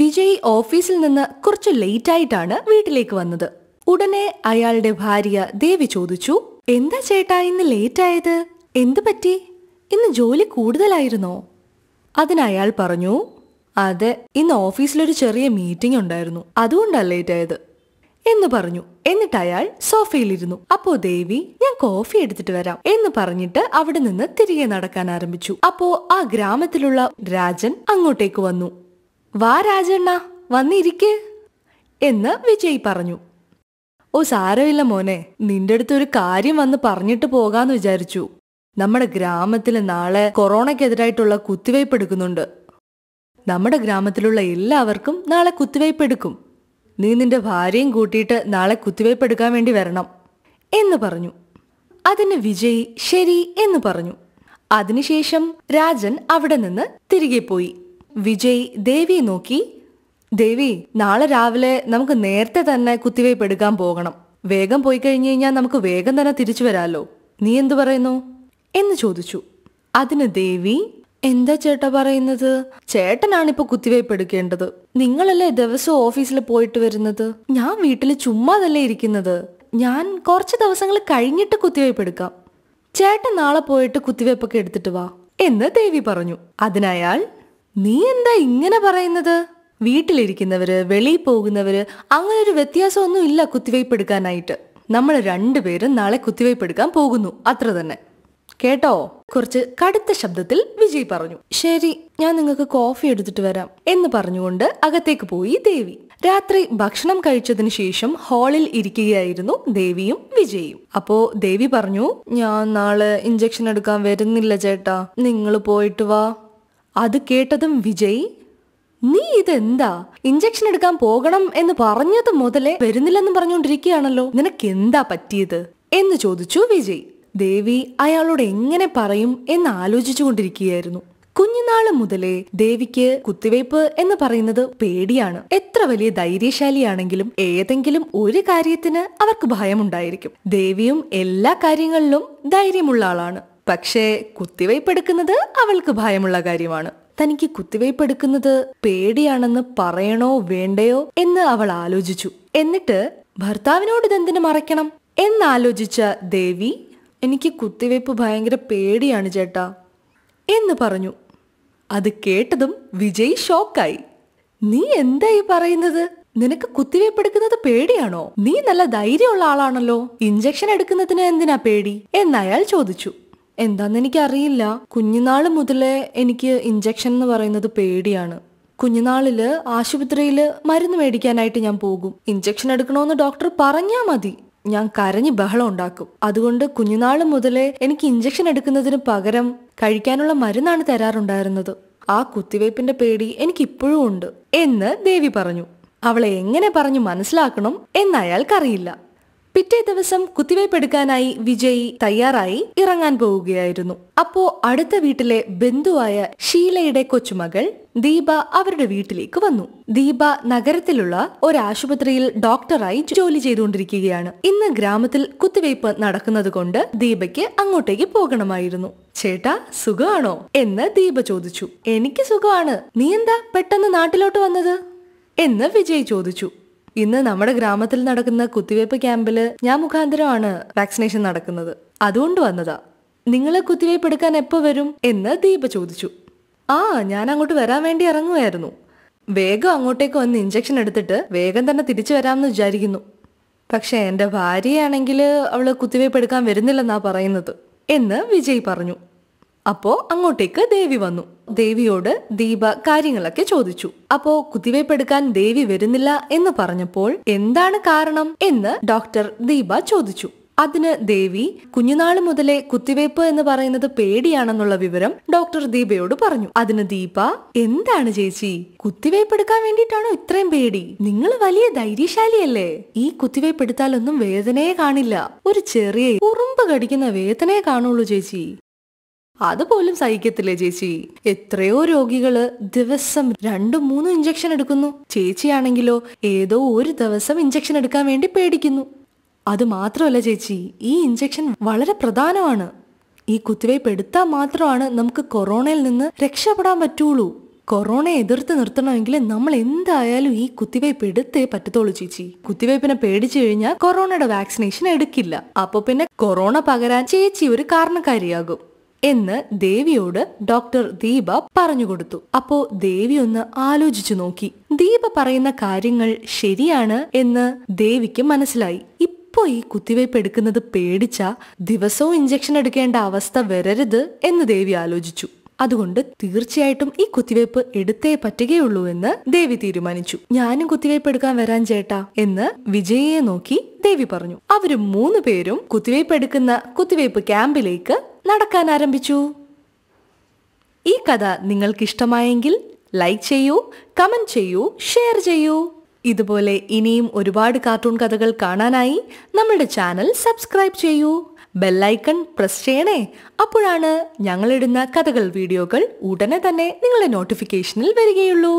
വിജയ് ഓഫീസിൽ നിന്ന് കുറച്ച് ലേറ്റ് ആയിട്ടാണ് വീട്ടിലേക്ക് വന്നത് ഉടനെ അയാളുടെ ഭാര്യ ദേവി ചോദിച്ചു എന്താ ചേട്ടാ ഇന്ന് ആയത് എന്ത് പറ്റി ഇന്ന് ജോലി കൂടുതലായിരുന്നോ അതിന് അയാൾ പറഞ്ഞു അതെ ഇന്ന് ഓഫീസിലൊരു ചെറിയ മീറ്റിംഗ് ഉണ്ടായിരുന്നു അതുകൊണ്ടാണ് ആയത് എന്ന് പറഞ്ഞു എന്നിട്ട് അയാൾ സോഫയിലിരുന്നു അപ്പോ ദേവി ഞാൻ കോഫി എടുത്തിട്ട് വരാം എന്ന് പറഞ്ഞിട്ട് അവിടെ നിന്ന് തിരികെ നടക്കാൻ ആരംഭിച്ചു അപ്പോ ആ ഗ്രാമത്തിലുള്ള രാജൻ അങ്ങോട്ടേക്ക് വന്നു വാ രാജണ്ണ വന്നിരിക്ക് എന്ന് വിജയ് പറഞ്ഞു ഓ സാരമില്ല മോനെ നിന്റെ അടുത്ത് ഒരു കാര്യം വന്ന് പറഞ്ഞിട്ട് പോകാന്ന് വിചാരിച്ചു നമ്മുടെ ഗ്രാമത്തിൽ നാളെ കൊറോണയ്ക്കെതിരായിട്ടുള്ള കുത്തിവയ്പ് എടുക്കുന്നുണ്ട് നമ്മുടെ ഗ്രാമത്തിലുള്ള എല്ലാവർക്കും നാളെ കുത്തിവയ്പ് എടുക്കും നീ നിന്റെ ഭാര്യയും കൂട്ടിയിട്ട് നാളെ കുത്തിവയ്പ് എടുക്കാൻ വേണ്ടി വരണം എന്ന് പറഞ്ഞു അതിന് വിജയ് ശരി എന്ന് പറഞ്ഞു അതിനുശേഷം രാജൻ അവിടെ നിന്ന് തിരികെ പോയി വിജയ് ദേവിയെ നോക്കി ദേവി നാളെ രാവിലെ നമുക്ക് നേരത്തെ തന്നെ കുത്തിവയ്പ് എടുക്കാൻ പോകണം വേഗം പോയി കഴിഞ്ഞു കഴിഞ്ഞാൽ നമുക്ക് വേഗം തന്നെ തിരിച്ചു വരാമല്ലോ നീ എന്തു പറയുന്നു എന്ന് ചോദിച്ചു അതിന് ദേവി എന്താ ചേട്ടാ പറയുന്നത് ചേട്ടനാണ് ഇപ്പൊ കുത്തിവയ്പ് എടുക്കേണ്ടത് നിങ്ങളല്ലേ ദിവസം ഓഫീസിൽ പോയിട്ട് വരുന്നത് ഞാൻ വീട്ടിൽ ചുമ്മാതല്ലേ ഇരിക്കുന്നത് ഞാൻ കുറച്ച് ദിവസങ്ങൾ കഴിഞ്ഞിട്ട് കുത്തിവയ്പ് എടുക്കാം ചേട്ടൻ നാളെ പോയിട്ട് കുത്തിവയ്പ്പൊക്കെ എടുത്തിട്ട് വാ എന്ന് ദേവി പറഞ്ഞു അതിനയാൾ നീ എന്താ ഇങ്ങനെ പറയുന്നത് വീട്ടിലിരിക്കുന്നവര് വെളിയിൽ പോകുന്നവര് അങ്ങനെ ഒരു ഒന്നും ഇല്ല കുത്തിവയ്പ് എടുക്കാനായിട്ട് നമ്മൾ രണ്ടുപേരും നാളെ കുത്തിവയ്പ് എടുക്കാൻ പോകുന്നു അത്ര തന്നെ കേട്ടോ കുറച്ച് കടുത്ത ശബ്ദത്തിൽ വിജയ് പറഞ്ഞു ശരി ഞാൻ നിങ്ങൾക്ക് കോഫി എടുത്തിട്ട് വരാം എന്ന് പറഞ്ഞുകൊണ്ട് അകത്തേക്ക് പോയി ദേവി രാത്രി ഭക്ഷണം കഴിച്ചതിന് ശേഷം ഹാളിൽ ഇരിക്കുകയായിരുന്നു ദേവിയും വിജയും അപ്പോ ദേവി പറഞ്ഞു ഞാൻ നാളെ ഇഞ്ചക്ഷൻ എടുക്കാൻ വരുന്നില്ല ചേട്ടാ നിങ്ങൾ പോയിട്ട് വാ അത് കേട്ടതും വിജയ് നീ ഇതെന്താ ഇഞ്ചക്ഷൻ എടുക്കാൻ പോകണം എന്ന് പറഞ്ഞത് മുതലേ വരുന്നില്ലെന്ന് പറഞ്ഞുകൊണ്ടിരിക്കുകയാണല്ലോ നിനക്ക് എന്താ പറ്റിയത് എന്ന് ചോദിച്ചു വിജയ് ദേവി അയാളോട് എങ്ങനെ പറയും എന്ന് ആലോചിച്ചുകൊണ്ടിരിക്കുകയായിരുന്നു കുഞ്ഞുനാള് മുതലേ ദേവിക്ക് കുത്തിവയ്പ് എന്ന് പറയുന്നത് പേടിയാണ് എത്ര വലിയ ധൈര്യശാലിയാണെങ്കിലും ഏതെങ്കിലും ഒരു കാര്യത്തിന് അവർക്ക് ഭയമുണ്ടായിരിക്കും ദേവിയും എല്ലാ കാര്യങ്ങളിലും ധൈര്യമുള്ള ആളാണ് പക്ഷേ കുത്തിവയ്പ് എടുക്കുന്നത് അവൾക്ക് ഭയമുള്ള കാര്യമാണ് തനിക്ക് കുത്തിവയ്പ് എടുക്കുന്നത് പേടിയാണെന്ന് പറയണോ വേണ്ടയോ എന്ന് അവൾ ആലോചിച്ചു എന്നിട്ട് ഭർത്താവിനോട് ഇതെന്തിനു മറയ്ക്കണം എന്നാലോചിച്ച ദേവി എനിക്ക് കുത്തിവയ്പ് ഭയങ്കര പേടിയാണ് ചേട്ടാ എന്ന് പറഞ്ഞു അത് കേട്ടതും വിജയ് ഷോക്കായി നീ എന്തായി പറയുന്നത് നിനക്ക് കുത്തിവയ്പ് എടുക്കുന്നത് പേടിയാണോ നീ നല്ല ധൈര്യമുള്ള ആളാണല്ലോ ഇഞ്ചക്ഷൻ എടുക്കുന്നതിന് എന്തിനാ പേടി എന്നയാൾ ചോദിച്ചു എന്താന്ന് എനിക്കറിയില്ല കുഞ്ഞുനാൾ മുതലേ എനിക്ക് ഇഞ്ചക്ഷൻ എന്ന് പറയുന്നത് പേടിയാണ് കുഞ്ഞുനാളില് ആശുപത്രിയിൽ മരുന്ന് മേടിക്കാനായിട്ട് ഞാൻ പോകും ഇഞ്ചക്ഷൻ എടുക്കണമെന്ന് ഡോക്ടർ പറഞ്ഞാ മതി ഞാൻ കരഞ്ഞ് ബഹളം ഉണ്ടാക്കും അതുകൊണ്ട് കുഞ്ഞുനാൾ മുതലേ എനിക്ക് ഇഞ്ചക്ഷൻ എടുക്കുന്നതിന് പകരം കഴിക്കാനുള്ള മരുന്നാണ് തരാറുണ്ടായിരുന്നത് ആ കുത്തിവയ്പ്പിന്റെ പേടി എനിക്ക് ഇപ്പോഴും ഉണ്ട് എന്ന് ദേവി പറഞ്ഞു അവളെ എങ്ങനെ പറഞ്ഞു മനസ്സിലാക്കണം എന്നയാൾക്കറിയില്ല പിറ്റേ ദിവസം കുത്തിവയ്പ്പെടുക്കാനായി വിജയ് തയ്യാറായി ഇറങ്ങാൻ പോവുകയായിരുന്നു അപ്പോ അടുത്ത വീട്ടിലെ ബന്ധുവായ ഷീലയുടെ കൊച്ചുമകൾ ദീപ അവരുടെ വീട്ടിലേക്ക് വന്നു ദീപ നഗരത്തിലുള്ള ഒരു ആശുപത്രിയിൽ ഡോക്ടറായി ജോലി ചെയ്തുകൊണ്ടിരിക്കുകയാണ് ഇന്ന് ഗ്രാമത്തിൽ കുത്തിവയ്പ് നടക്കുന്നത് കൊണ്ട് ദീപയ്ക്ക് അങ്ങോട്ടേക്ക് പോകണമായിരുന്നു ചേട്ടാ സുഖമാണോ എന്ന് ദീപ ചോദിച്ചു എനിക്ക് സുഖമാണ് നീ എന്താ പെട്ടെന്ന് നാട്ടിലോട്ട് വന്നത് എന്ന് വിജയ് ചോദിച്ചു ഇന്ന് നമ്മുടെ ഗ്രാമത്തിൽ നടക്കുന്ന കുത്തിവയ്പ് ക്യാമ്പിൽ ഞാൻ മുഖാന്തരമാണ് വാക്സിനേഷൻ നടക്കുന്നത് അതുകൊണ്ട് വന്നതാ നിങ്ങൾ കുത്തിവയ്പ് എടുക്കാൻ എപ്പോൾ വരും എന്ന് ദീപ ചോദിച്ചു ആ ഞാൻ അങ്ങോട്ട് വരാൻ വേണ്ടി ഇറങ്ങുമായിരുന്നു വേഗം അങ്ങോട്ടേക്ക് വന്ന് ഇഞ്ചക്ഷൻ എടുത്തിട്ട് വേഗം തന്നെ തിരിച്ചു വരാമെന്ന് വിചാരിക്കുന്നു പക്ഷെ എൻ്റെ ഭാര്യയാണെങ്കിൽ അവൾ കുത്തിവയ്പ് എടുക്കാൻ വരുന്നില്ലെന്നാ പറയുന്നത് എന്ന് വിജയ് പറഞ്ഞു അപ്പോ അങ്ങോട്ടേക്ക് ദേവി വന്നു ദേവിയോട് ദീപ കാര്യങ്ങളൊക്കെ ചോദിച്ചു അപ്പോ കുത്തിവയ്പ്പെടുക്കാൻ ദേവി വരുന്നില്ല എന്ന് പറഞ്ഞപ്പോൾ എന്താണ് കാരണം എന്ന് ഡോക്ടർ ദീപ ചോദിച്ചു അതിന് ദേവി കുഞ്ഞുനാള് മുതലേ കുത്തിവയ്പ് എന്ന് പറയുന്നത് പേടിയാണെന്നുള്ള വിവരം ഡോക്ടർ ദീപയോട് പറഞ്ഞു അതിന് ദീപ എന്താണ് ചേച്ചി കുത്തിവയ്പ് എടുക്കാൻ വേണ്ടിയിട്ടാണോ ഇത്രയും പേടി നിങ്ങൾ വലിയ ധൈര്യശാലിയല്ലേ ഈ കുത്തിവയ്പ് എടുത്താലൊന്നും വേദനയെ കാണില്ല ഒരു ചെറിയ ഉറുമ്പ് കടിക്കുന്ന വേദനയെ കാണുള്ളൂ ചേച്ചി അതുപോലും സഹിക്കത്തില്ലേ ചേച്ചി എത്രയോ രോഗികള് ദിവസം രണ്ടും മൂന്നും ഇഞ്ചക്ഷൻ എടുക്കുന്നു ചേച്ചിയാണെങ്കിലോ ഏതോ ഒരു ദിവസം ഇഞ്ചക്ഷൻ എടുക്കാൻ വേണ്ടി പേടിക്കുന്നു അത് മാത്രമല്ല ചേച്ചി ഈ ഇഞ്ചക്ഷൻ വളരെ പ്രധാനമാണ് ഈ കുത്തിവയ്പ് എടുത്താൽ മാത്രമാണ് നമുക്ക് കൊറോണയിൽ നിന്ന് രക്ഷപ്പെടാൻ പറ്റുള്ളൂ കൊറോണയെ എതിർത്ത് നിർത്തണമെങ്കിൽ നമ്മൾ എന്തായാലും ഈ കുത്തിവയ്പ് എടുത്തേ പറ്റത്തുള്ളൂ ചേച്ചി കുത്തിവയ്പിനെ പേടിച്ചു കഴിഞ്ഞാൽ കൊറോണയുടെ വാക്സിനേഷൻ എടുക്കില്ല അപ്പോൾ പിന്നെ കൊറോണ പകരാൻ ചേച്ചി ഒരു കാരണക്കാരിയാകും എന്ന് ദേവിയോട് ഡോക്ടർ ദീപ പറഞ്ഞുകൊടുത്തു അപ്പോ ദേവി ഒന്ന് ആലോചിച്ചു നോക്കി ദീപ പറയുന്ന കാര്യങ്ങൾ ശരിയാണ് എന്ന് ദേവിക്ക് മനസ്സിലായി ഇപ്പോ ഈ കുത്തിവയ്പ് എടുക്കുന്നത് പേടിച്ച ദിവസവും ഇഞ്ചക്ഷൻ എടുക്കേണ്ട അവസ്ഥ വരരുത് എന്ന് ദേവി ആലോചിച്ചു അതുകൊണ്ട് തീർച്ചയായിട്ടും ഈ കുത്തിവയ്പ് എടുത്തേ പറ്റുകയുള്ളൂ എന്ന് ദേവി തീരുമാനിച്ചു ഞാനും കുത്തിവയ്പ് എടുക്കാൻ വരാൻ ചേട്ടാ എന്ന് വിജയയെ നോക്കി ദേവി പറഞ്ഞു അവര് മൂന്ന് പേരും കുത്തിവയ്പ് എടുക്കുന്ന കുത്തിവയ്പ് ക്യാമ്പിലേക്ക് നടക്കാൻ ആരംഭിച്ചു ഈ കഥ നിങ്ങൾക്ക് ഇഷ്ടമായെങ്കിൽ ലൈക്ക് ചെയ്യൂ കമന്റ് ചെയ്യൂ ഷെയർ ചെയ്യൂ ഇതുപോലെ ഇനിയും ഒരുപാട് കാർട്ടൂൺ കഥകൾ കാണാനായി നമ്മുടെ ചാനൽ സബ്സ്ക്രൈബ് ചെയ്യൂ ബെല്ലൈക്കൺ പ്രസ് ചെയ്യണേ അപ്പോഴാണ് ഞങ്ങളിടുന്ന കഥകൾ വീഡിയോകൾ ഉടനെ തന്നെ നിങ്ങളുടെ നോട്ടിഫിക്കേഷനിൽ വരികയുള്ളൂ